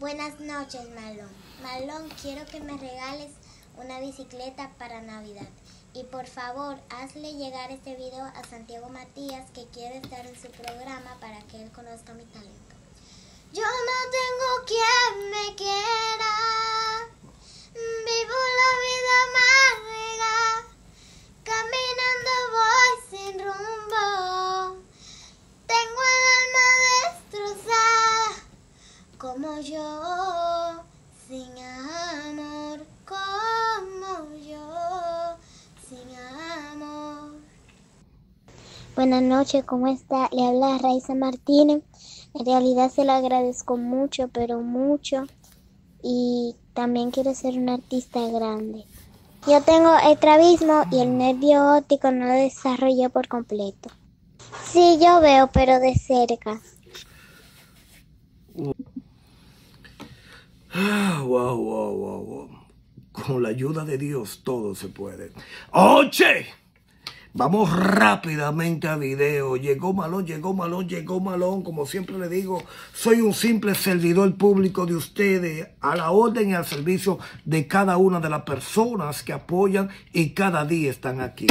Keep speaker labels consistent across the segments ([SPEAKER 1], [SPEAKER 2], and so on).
[SPEAKER 1] Buenas noches, Malón. Malón, quiero que me regales una bicicleta para Navidad. Y por favor, hazle llegar este video a Santiago Matías, que quiere estar en su programa para que él conozca mi talento. Yo no tengo quien me quiera. Buenas noches, ¿cómo está? Le habla Raiza Martínez. En realidad se lo agradezco mucho, pero mucho. Y también quiero ser un artista grande. Yo tengo el travismo y el nervio óptico no lo desarrollé por completo. Sí, yo veo, pero de cerca.
[SPEAKER 2] wow, wow, wow. Con la ayuda de Dios todo se puede. ¡Oche! Vamos rápidamente a video. Llegó Malón, llegó Malón, llegó Malón. Como siempre le digo, soy un simple servidor público de ustedes, a la orden y al servicio de cada una de las personas que apoyan y cada día están aquí.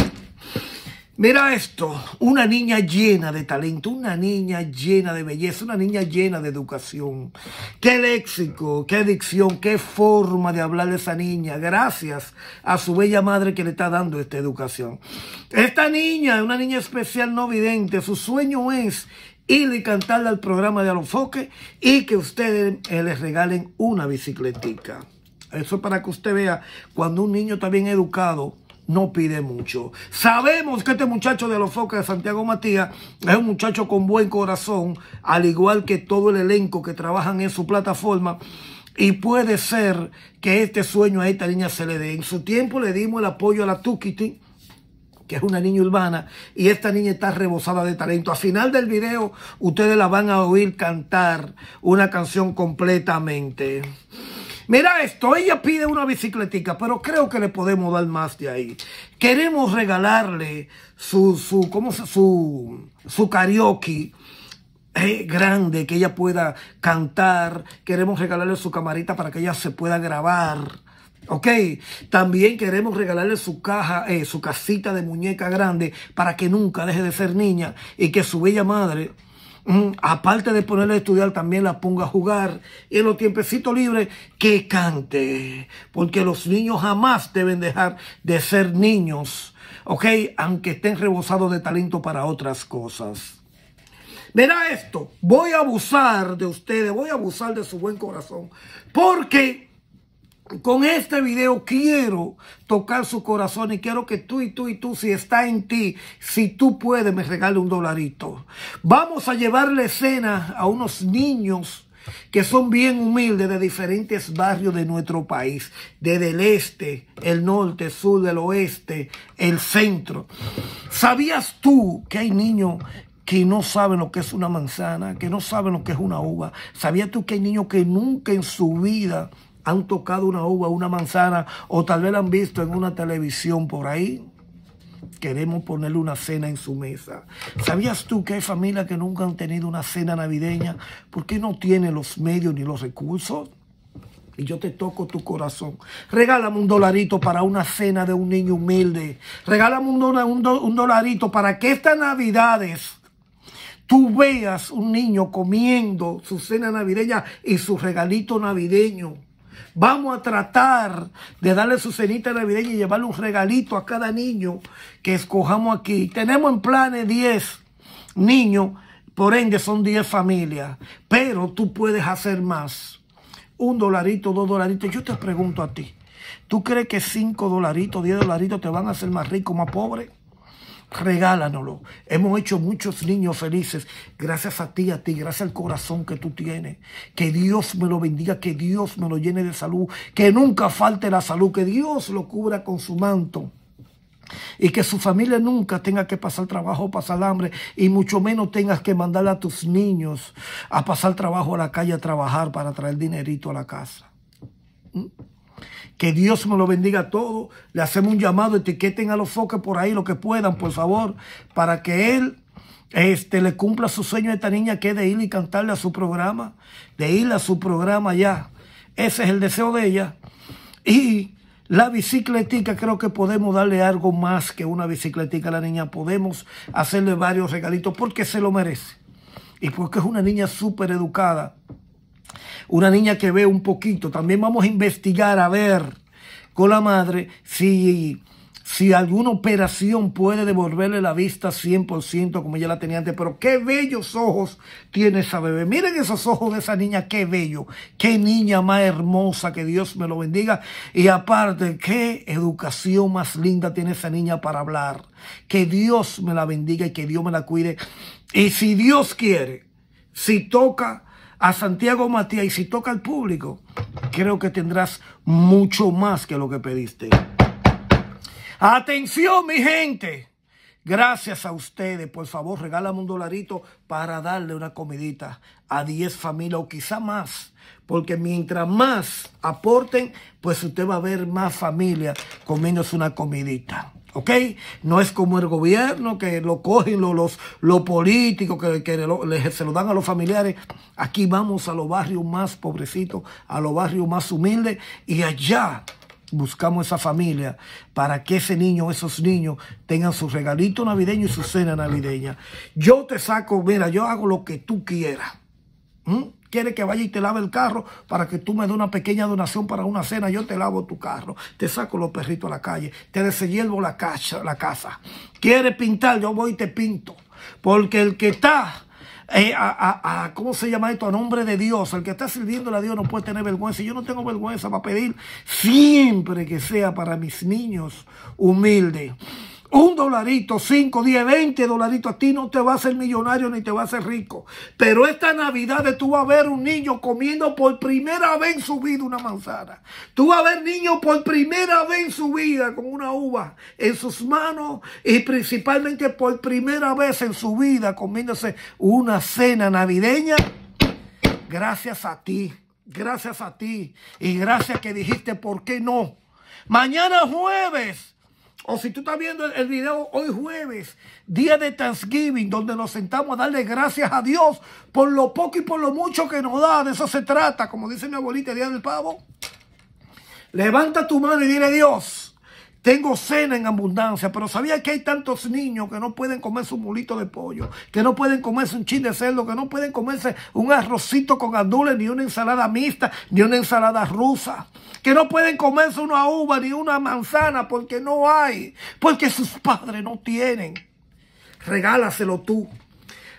[SPEAKER 2] Mira esto, una niña llena de talento, una niña llena de belleza, una niña llena de educación. Qué léxico, qué dicción, qué forma de hablar de esa niña, gracias a su bella madre que le está dando esta educación. Esta niña, una niña especial no vidente, su sueño es ir y cantarle al programa de Alofoque y que ustedes eh, les regalen una bicicletica. Eso para que usted vea cuando un niño está bien educado no pide mucho. Sabemos que este muchacho de los Focas de Santiago Matías es un muchacho con buen corazón, al igual que todo el elenco que trabajan en su plataforma. Y puede ser que este sueño a esta niña se le dé. En su tiempo le dimos el apoyo a la Tukiti que es una niña urbana, y esta niña está rebosada de talento. Al final del video, ustedes la van a oír cantar una canción completamente. Mira esto, ella pide una bicicletica, pero creo que le podemos dar más de ahí. Queremos regalarle su, su, su, su karaoke eh, grande, que ella pueda cantar. Queremos regalarle su camarita para que ella se pueda grabar. ¿Ok? También queremos regalarle su caja, eh, su casita de muñeca grande para que nunca deje de ser niña y que su bella madre Mm, aparte de ponerle a estudiar, también la ponga a jugar. Y en los tiempecitos libres, que cante. Porque los niños jamás deben dejar de ser niños, ¿ok? Aunque estén rebosados de talento para otras cosas. Verá esto, voy a abusar de ustedes, voy a abusar de su buen corazón. Porque con este video quiero tocar su corazón y quiero que tú y tú y tú, si está en ti, si tú puedes, me regale un dolarito. Vamos a llevarle escena a unos niños que son bien humildes de diferentes barrios de nuestro país, desde el este, el norte, el sur, el oeste, el centro. ¿Sabías tú que hay niños que no saben lo que es una manzana, que no saben lo que es una uva? ¿Sabías tú que hay niños que nunca en su vida han tocado una uva, una manzana o tal vez la han visto en una televisión por ahí. Queremos ponerle una cena en su mesa. ¿Sabías tú que hay familias que nunca han tenido una cena navideña ¿Por qué no tienen los medios ni los recursos? y yo te toco tu corazón. Regálame un dolarito para una cena de un niño humilde. Regálame un, dolarito para que estas navidades tú veas un niño comiendo su cena navideña y su regalito navideño. Vamos a tratar de darle su cenita navideña y llevarle un regalito a cada niño que escojamos aquí. Tenemos en planes 10 niños, por ende son 10 familias, pero tú puedes hacer más. Un dolarito, dos dolaritos. Yo te pregunto a ti, ¿tú crees que 5 dolaritos, 10 dolaritos te van a hacer más rico, más pobre? regálanoslo. Hemos hecho muchos niños felices gracias a ti, a ti, gracias al corazón que tú tienes. Que Dios me lo bendiga, que Dios me lo llene de salud, que nunca falte la salud, que Dios lo cubra con su manto. Y que su familia nunca tenga que pasar trabajo, pasar hambre, y mucho menos tengas que mandar a tus niños a pasar trabajo a la calle a trabajar para traer dinerito a la casa. ¿Mm? Que Dios me lo bendiga a todos. Le hacemos un llamado, etiqueten a los foques por ahí lo que puedan, por favor, para que él este, le cumpla su sueño a esta niña que es de ir y cantarle a su programa, de ir a su programa ya. Ese es el deseo de ella. Y la bicicletica, creo que podemos darle algo más que una bicicletica a la niña. Podemos hacerle varios regalitos porque se lo merece. Y porque es una niña súper educada una niña que ve un poquito. También vamos a investigar a ver con la madre si, si alguna operación puede devolverle la vista 100% como ella la tenía antes. Pero qué bellos ojos tiene esa bebé. Miren esos ojos de esa niña, qué bello. Qué niña más hermosa, que Dios me lo bendiga. Y aparte, qué educación más linda tiene esa niña para hablar. Que Dios me la bendiga y que Dios me la cuide. Y si Dios quiere, si toca a Santiago Matías y si toca al público, creo que tendrás mucho más que lo que pediste. Atención, mi gente. Gracias a ustedes. Por favor, regálame un dolarito para darle una comidita a 10 familias o quizá más. Porque mientras más aporten, pues usted va a ver más familias comiéndose una comidita. ¿Ok? No es como el gobierno que lo cogen los, los, políticos que, se lo dan a los familiares. Aquí vamos a los barrios más pobrecitos, a los barrios más humildes y allá buscamos esa familia para que ese niño, esos niños tengan su regalito navideño y su cena navideña. Yo te saco, mira, yo hago lo que tú quieras. ¿Mm? quiere que vaya y te lave el carro para que tú me dé una pequeña donación para una cena, yo te lavo tu carro, te saco los perritos a la calle, te deshiervo la, casa, la casa. Quiere pintar, yo voy y te pinto. Porque el que está eh, a, ¿cómo se llama esto? A nombre de Dios. El que está sirviéndole a Dios no puede tener vergüenza. yo no tengo vergüenza para pedir siempre que sea para mis niños humildes. Un dolarito, 5, diez, 20 dolaritos. A ti no te va a hacer millonario ni te va a hacer rico. Pero esta Navidad tú vas a ver un niño comiendo por primera vez en su vida una manzana. Tú vas a ver niño por primera vez en su vida con una uva en sus manos y principalmente por primera vez en su vida comiéndose una cena navideña. Gracias a ti. Gracias a ti. Y gracias que dijiste, ¿por qué no? Mañana jueves o si tú estás viendo el video hoy jueves, día de Thanksgiving, donde nos sentamos a darle gracias a Dios por lo poco y por lo mucho que nos da. De eso se trata, como dice mi abuelita, día del pavo. Levanta tu mano y dile Dios. Tengo cena en abundancia, pero sabía que hay tantos niños que no pueden comerse un mulito de pollo, que no pueden comerse un chin de cerdo, que no pueden comerse un arrocito con adules, ni una ensalada mixta, ni una ensalada rusa, que no pueden comerse una uva ni una manzana porque no hay, porque sus padres no tienen. Regálaselo tú.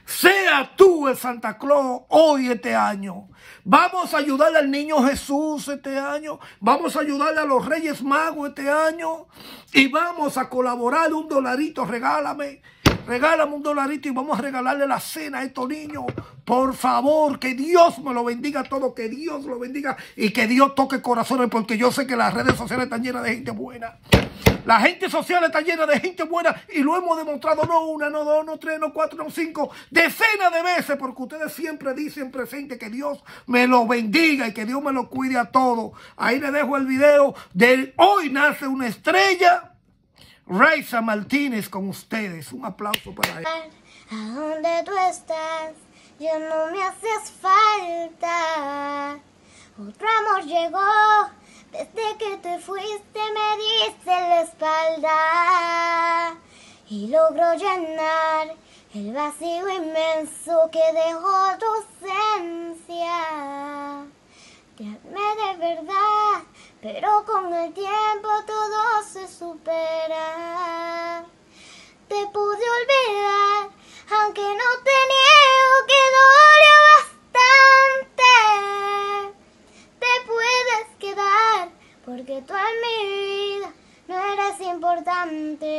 [SPEAKER 2] Sea tú el Santa Claus hoy este año. Vamos a ayudar al niño Jesús este año. Vamos a ayudarle a los Reyes Magos este año. Y vamos a colaborar un dolarito, regálame. Regálame un dolarito y vamos a regalarle la cena a estos niños. Por favor, que Dios me lo bendiga todo, que Dios lo bendiga y que Dios toque corazones, porque yo sé que las redes sociales están llenas de gente buena. La gente social está llena de gente buena y lo hemos demostrado no una, no dos, no tres, no cuatro, no cinco, decenas de veces, porque ustedes siempre dicen presente que Dios me lo bendiga y que Dios me lo cuide a todos. Ahí les dejo el video del Hoy nace una estrella. Raisa Martínez con ustedes. Un aplauso para ella.
[SPEAKER 1] ¿A tú estás? no me haces falta. Otro amor llegó. Desde que te fuiste me diste la espalda y logró llenar el vacío inmenso que dejó tu ausencia. Te amé de verdad, pero con el tiempo todo se supera. Te pude olvidar, aunque no tenía que 淡定。